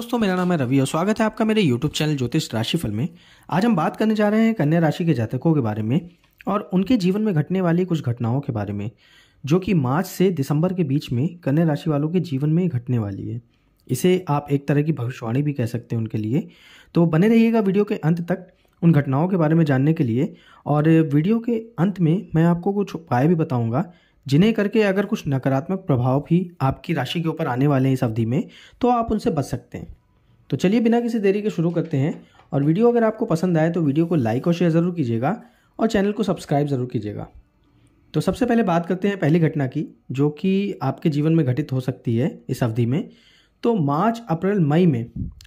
दोस्तों मेरा नाम है रवि और स्वागत है आपका मेरे YouTube चैनल ज्योतिष राशिफल में आज हम बात करने जा रहे हैं कन्या राशि के जातकों के बारे में और उनके जीवन में घटने वाली कुछ घटनाओं के बारे में जो कि मार्च से दिसंबर के बीच में कन्या राशि वालों के जीवन में घटने वाली है इसे आप एक तरह की भविष्यवाणी भी कह सकते हैं उनके लिए तो बने रहिएगा वीडियो के अंत तक उन घटनाओं के बारे में जानने के लिए और वीडियो के अंत में मैं आपको कुछ उपाय भी बताऊँगा जिन्हें करके अगर कुछ नकारात्मक प्रभाव भी आपकी राशि के ऊपर आने वाले हैं इस अवधि में तो आप उनसे बच सकते हैं तो चलिए बिना किसी देरी के शुरू करते हैं और वीडियो अगर आपको पसंद आए तो वीडियो को लाइक और शेयर ज़रूर कीजिएगा और चैनल को सब्सक्राइब ज़रूर कीजिएगा तो सबसे पहले बात करते हैं पहली घटना की जो कि आपके जीवन में घटित हो सकती है इस अवधि में तो मार्च अप्रैल मई में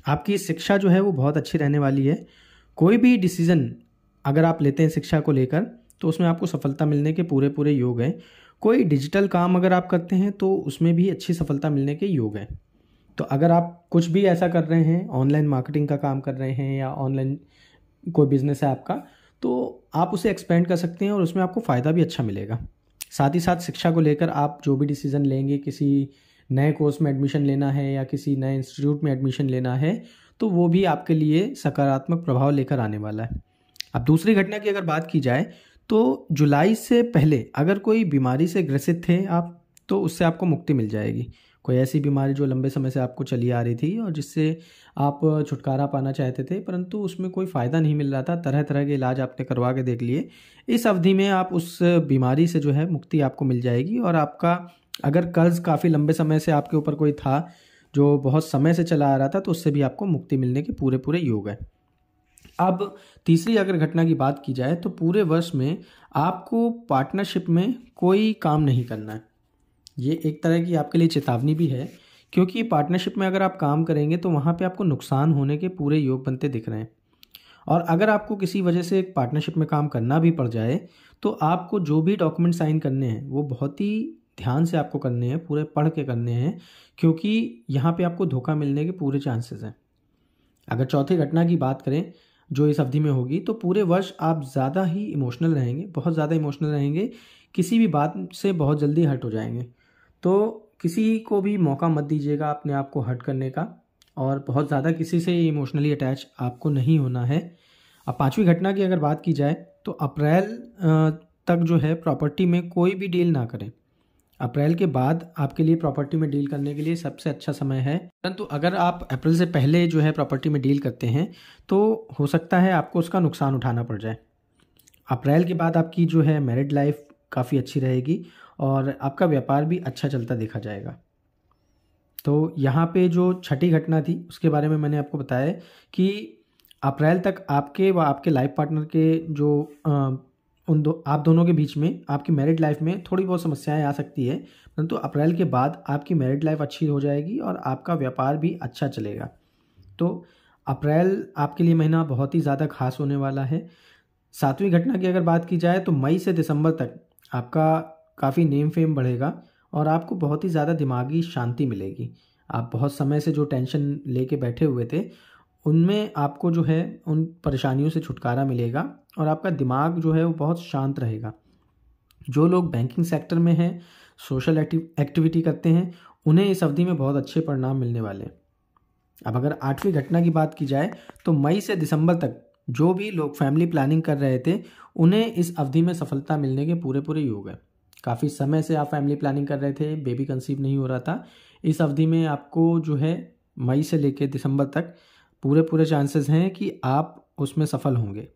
आपकी शिक्षा जो है वो बहुत अच्छी रहने वाली है कोई भी डिसीज़न अगर आप लेते हैं शिक्षा को लेकर तो उसमें आपको सफलता मिलने के पूरे पूरे योग हैं कोई डिजिटल काम अगर आप करते हैं तो उसमें भी अच्छी सफलता मिलने के योग हैं तो अगर आप कुछ भी ऐसा कर रहे हैं ऑनलाइन मार्केटिंग का काम कर रहे हैं या ऑनलाइन कोई बिज़नेस है आपका तो आप उसे एक्सपेंड कर सकते हैं और उसमें आपको फ़ायदा भी अच्छा मिलेगा साथ ही साथ शिक्षा को लेकर आप जो भी डिसीज़न लेंगे किसी नए कोर्स में एडमिशन लेना है या किसी नए इंस्टीट्यूट में एडमिशन लेना है तो वो भी आपके लिए सकारात्मक प्रभाव लेकर आने वाला है अब दूसरी घटना की अगर बात की जाए तो जुलाई से पहले अगर कोई बीमारी से ग्रसित थे आप तो उससे आपको मुक्ति मिल जाएगी कोई ऐसी बीमारी जो लंबे समय से आपको चली आ रही थी और जिससे आप छुटकारा पाना चाहते थे परंतु उसमें कोई फ़ायदा नहीं मिल रहा था तरह तरह के इलाज आपने करवा के देख लिए इस अवधि में आप उस बीमारी से जो है मुक्ति आपको मिल जाएगी और आपका अगर कर्ज़ काफ़ी लंबे समय से आपके ऊपर कोई था जो बहुत समय से चला आ रहा था तो उससे भी आपको मुक्ति मिलने के पूरे पूरे योग हैं अब तीसरी अगर घटना की बात की जाए तो पूरे वर्ष में आपको पार्टनरशिप में कोई काम नहीं करना है ये एक तरह की आपके लिए चेतावनी भी है क्योंकि पार्टनरशिप में अगर आप काम करेंगे तो वहाँ पे आपको नुकसान होने के पूरे योग बनते दिख रहे हैं और अगर आपको किसी वजह से एक पार्टनरशिप में काम करना भी पड़ जाए तो आपको जो भी डॉक्यूमेंट साइन करने हैं वो बहुत ही ध्यान से आपको करने हैं पूरे पढ़ के करने हैं क्योंकि यहाँ पे आपको धोखा मिलने के पूरे चांसेस हैं अगर चौथी घटना की बात करें जो इस अवधि में होगी तो पूरे वर्ष आप ज़्यादा ही इमोशनल रहेंगे बहुत ज़्यादा इमोशनल रहेंगे किसी भी बात से बहुत जल्दी हट हो जाएंगे तो किसी को भी मौका मत दीजिएगा अपने आप को हट करने का और बहुत ज़्यादा किसी से इमोशनली अटैच आपको नहीं होना है अब पांचवी घटना की अगर बात की जाए तो अप्रैल तक जो है प्रॉपर्टी में कोई भी डील ना करें अप्रैल के बाद आपके लिए प्रॉपर्टी में डील करने के लिए सबसे अच्छा समय है परंतु अगर आप अप्रैल से पहले जो है प्रॉपर्टी में डील करते हैं तो हो सकता है आपको उसका नुकसान उठाना पड़ जाए अप्रैल के बाद आपकी जो है मैरिड लाइफ काफ़ी अच्छी रहेगी और आपका व्यापार भी अच्छा चलता देखा जाएगा तो यहाँ पे जो छठी घटना थी उसके बारे में मैंने आपको बताया कि अप्रैल तक आपके व आपके लाइफ पार्टनर के जो उन दो आप दोनों के बीच में आपकी मैरिड लाइफ में थोड़ी बहुत समस्याएं आ सकती है परंतु तो अप्रैल के बाद आपकी मैरिड लाइफ अच्छी हो जाएगी और आपका व्यापार भी अच्छा चलेगा तो अप्रैल आपके लिए महीना बहुत ही ज़्यादा खास होने वाला है सातवीं घटना की अगर बात की जाए तो मई से दिसंबर तक आपका काफ़ी नेम फेम बढ़ेगा और आपको बहुत ही ज़्यादा दिमागी शांति मिलेगी आप बहुत समय से जो टेंशन लेके बैठे हुए थे उनमें आपको जो है उन परेशानियों से छुटकारा मिलेगा और आपका दिमाग जो है वो बहुत शांत रहेगा जो लोग बैंकिंग सेक्टर में हैं सोशल एक्टिविटी करते हैं उन्हें इस अवधि में बहुत अच्छे परिणाम मिलने वाले हैं अब अगर आठवीं घटना की बात की जाए तो मई से दिसंबर तक जो भी लोग फैमिली प्लानिंग कर रहे थे उन्हें इस अवधि में सफलता मिलने के पूरे पूरे योग हैं काफ़ी समय से आप फैमिली प्लानिंग कर रहे थे बेबी कंसीव नहीं हो रहा था इस अवधि में आपको जो है मई से लेकर दिसंबर तक पूरे पूरे चांसेस हैं कि आप उसमें सफल होंगे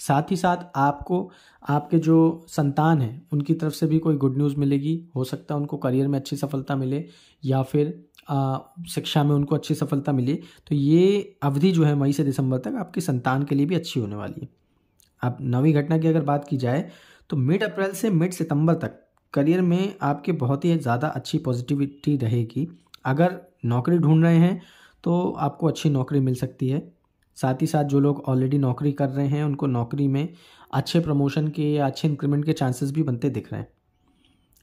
साथ ही साथ आपको आपके जो संतान हैं उनकी तरफ से भी कोई गुड न्यूज़ मिलेगी हो सकता है उनको करियर में अच्छी सफलता मिले या फिर शिक्षा में उनको अच्छी सफलता मिले तो ये अवधि जो है मई से दिसंबर तक आपकी संतान के लिए भी अच्छी होने वाली है अब नवी घटना की अगर बात की जाए तो मिड अप्रैल से मिड सितंबर तक करियर में आपके बहुत ही ज़्यादा अच्छी पॉजिटिविटी रहेगी अगर नौकरी ढूंढ रहे हैं तो आपको अच्छी नौकरी मिल सकती है साथ ही साथ जो लोग ऑलरेडी नौकरी कर रहे हैं उनको नौकरी में अच्छे प्रमोशन के या अच्छे इंक्रीमेंट के चांसेस भी बनते दिख रहे हैं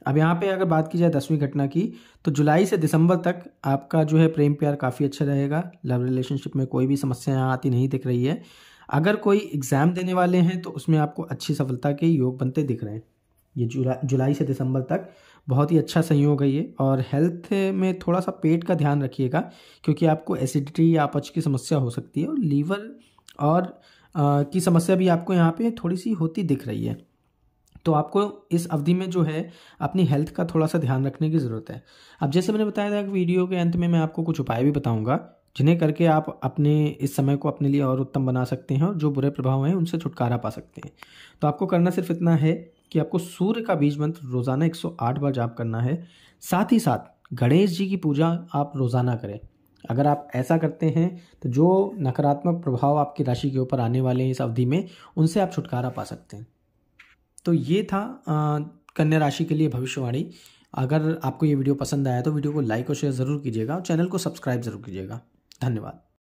अब यहाँ पे अगर बात की जाए दसवीं घटना की तो जुलाई से दिसंबर तक आपका जो है प्रेम प्यार काफ़ी अच्छा रहेगा लव रिलेशनशिप में कोई भी समस्या यहाँ आती नहीं दिख रही है अगर कोई एग्ज़ाम देने वाले हैं तो उसमें आपको अच्छी सफलता के योग बनते दिख रहे हैं ये जुला जुलाई से दिसंबर तक बहुत ही अच्छा संयोग है ये और हेल्थ में थोड़ा सा पेट का ध्यान रखिएगा क्योंकि आपको एसिडिटी या अपच की समस्या हो सकती है और लीवर और आ, की समस्या भी आपको यहाँ पे थोड़ी सी होती दिख रही है तो आपको इस अवधि में जो है अपनी हेल्थ का थोड़ा सा ध्यान रखने की ज़रूरत है अब जैसे मैंने बताया था कि वीडियो के अंत में मैं आपको कुछ उपाय भी बताऊँगा जिन्हें करके आप अपने इस समय को अपने लिए और उत्तम बना सकते हैं और जो बुरे प्रभाव हैं उनसे छुटकारा पा सकते हैं तो आपको करना सिर्फ इतना है कि आपको सूर्य का बीज मंत्र रोज़ाना 108 बार जाप करना है साथ ही साथ गणेश जी की पूजा आप रोज़ाना करें अगर आप ऐसा करते हैं तो जो नकारात्मक प्रभाव आपकी राशि के ऊपर आने वाले हैं इस अवधि में उनसे आप छुटकारा पा सकते हैं तो ये था कन्या राशि के लिए भविष्यवाणी अगर आपको ये वीडियो पसंद आया तो वीडियो को लाइक और शेयर ज़रूर कीजिएगा और चैनल को सब्सक्राइब ज़रूर कीजिएगा धन्यवाद